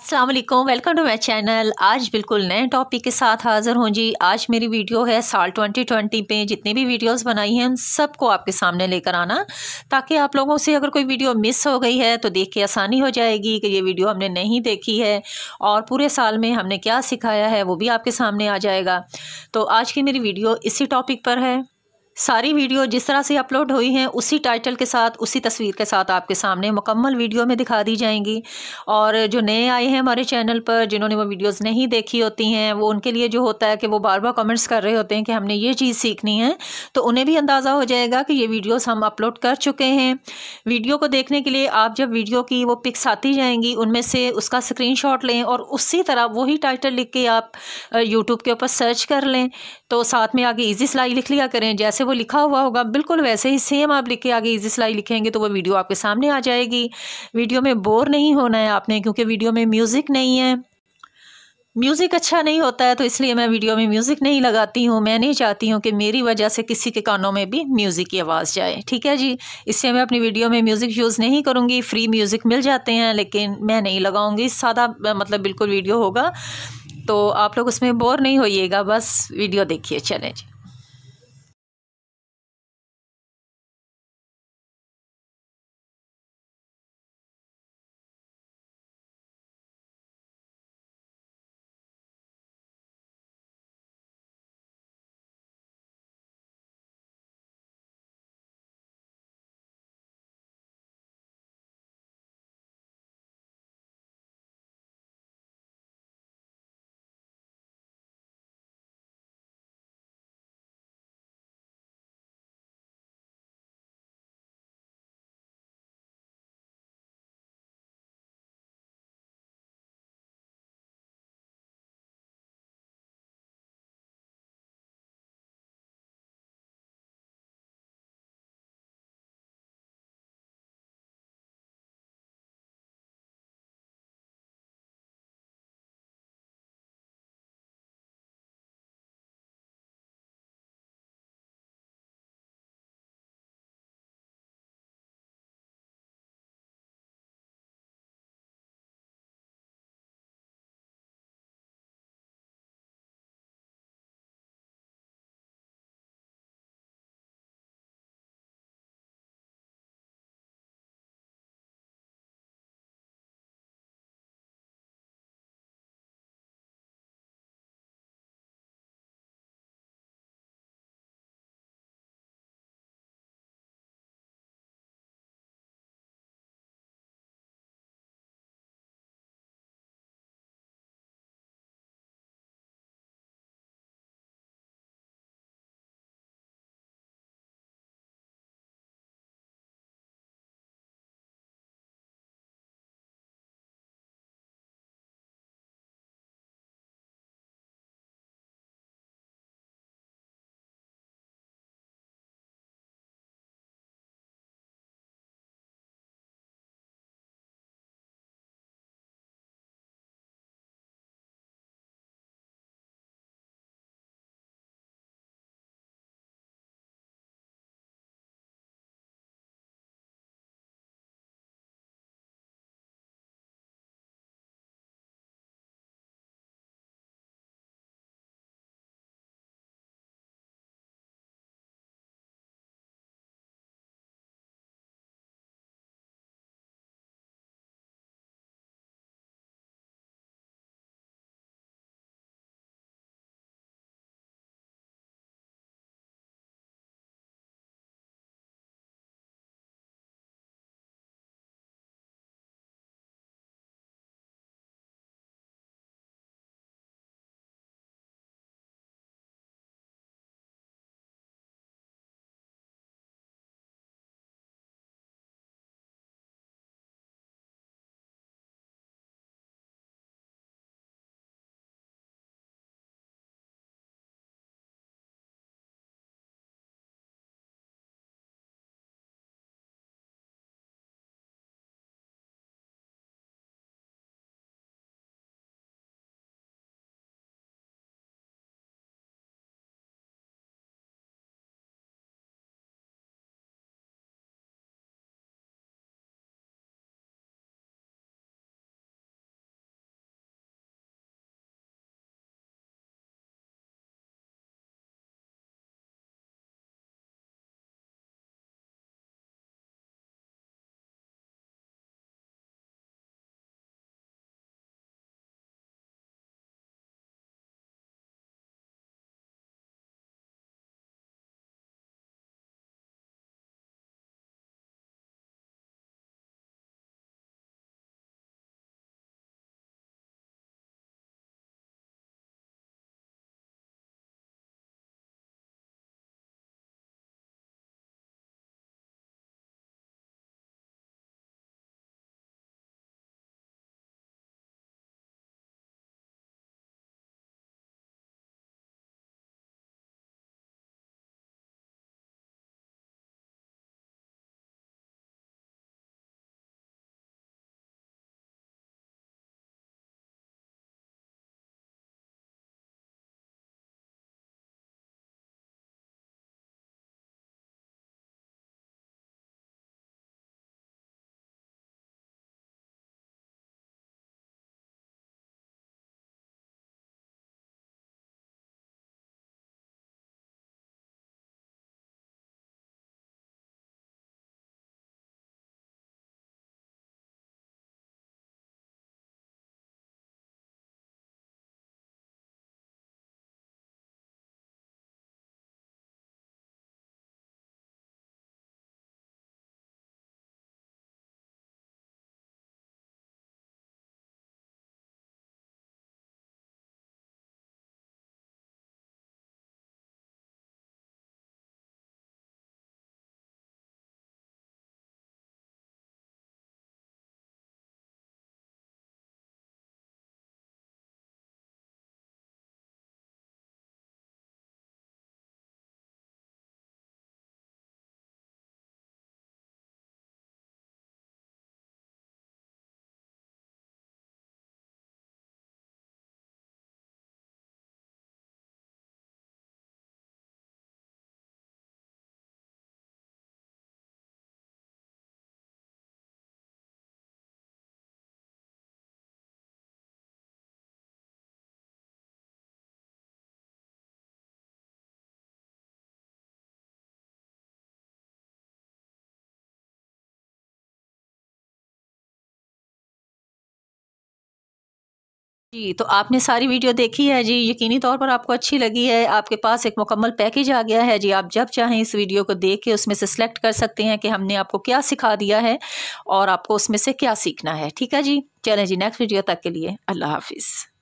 Aslam welcome to my channel आज बिल्कुल नए टॉपिक के साथ हाज़िर हूँ जी आज मेरी वीडियो है साल 2020 पे जितनी भी वीडियोस बनाई हैं उन सबको आपके सामने लेकर आना ताकि आप लोगों से अगर कोई वीडियो मिस हो गई है तो देख के आसानी हो जाएगी कि ये वीडियो हमने नहीं देखी है और पूरे साल में हमने क्या सिखाया है वो भी आपके सामने आ जाएगा तो आज की मेरी वीडियो इसी टॉपिक पर है सारी वीडियो जिस तरह से अपलोड हुई हैं उसी टाइटल के साथ उसी तस्वीर के साथ आपके सामने मुकम्मल वीडियो में दिखा दी जाएंगी और जो नए आए हैं हमारे चैनल पर जिन्होंने वो वीडियोस नहीं देखी होती हैं वो उनके लिए जो होता है कि वो बार बार कमेंट्स कर रहे होते हैं कि हमने ये चीज़ सीखनी है तो उन्हें भी अंदाज़ा हो जाएगा कि ये वीडियोज़ हम अपलोड कर चुके हैं वीडियो को देखने के लिए आप जब वीडियो की वो पिक्स आती जाएंगी उनमें से उसका स्क्रीन लें और उसी तरह वही टाइटल लिख के आप यूट्यूब के ऊपर सर्च कर लें तो साथ में आगे ईजी सिलाई लिख लिया करें जैसे वो लिखा हुआ होगा बिल्कुल वैसे ही सेम आप लिख के आगे ईजी सिलाई लिखेंगे तो वो वीडियो आपके सामने आ जाएगी वीडियो में बोर नहीं होना है आपने क्योंकि वीडियो में म्यूज़िक नहीं है म्यूज़िक अच्छा नहीं होता है तो इसलिए मैं वीडियो में म्यूज़िक नहीं लगाती हूँ मैं नहीं चाहती हूँ कि मेरी वजह से किसी के कानों में भी म्यूज़िक की आवाज़ जाए ठीक है जी इससे मैं अपनी वीडियो में म्यूज़िक यूज़ नहीं करूँगी फ्री म्यूज़िक मिल जाते हैं लेकिन मैं नहीं लगाऊँगी सादा मतलब बिल्कुल वीडियो होगा तो आप लोग उसमें बोर नहीं होइएगा बस वीडियो देखिए चलें जी जी तो आपने सारी वीडियो देखी है जी यकीनी तौर पर आपको अच्छी लगी है आपके पास एक मुकम्मल पैकेज आ गया है जी आप जब चाहें इस वीडियो को देख के उसमें से सिलेक्ट कर सकते हैं कि हमने आपको क्या सिखा दिया है और आपको उसमें से क्या सीखना है ठीक है जी चलें जी नेक्स्ट वीडियो तक के लिए अल्लाह हाफिज़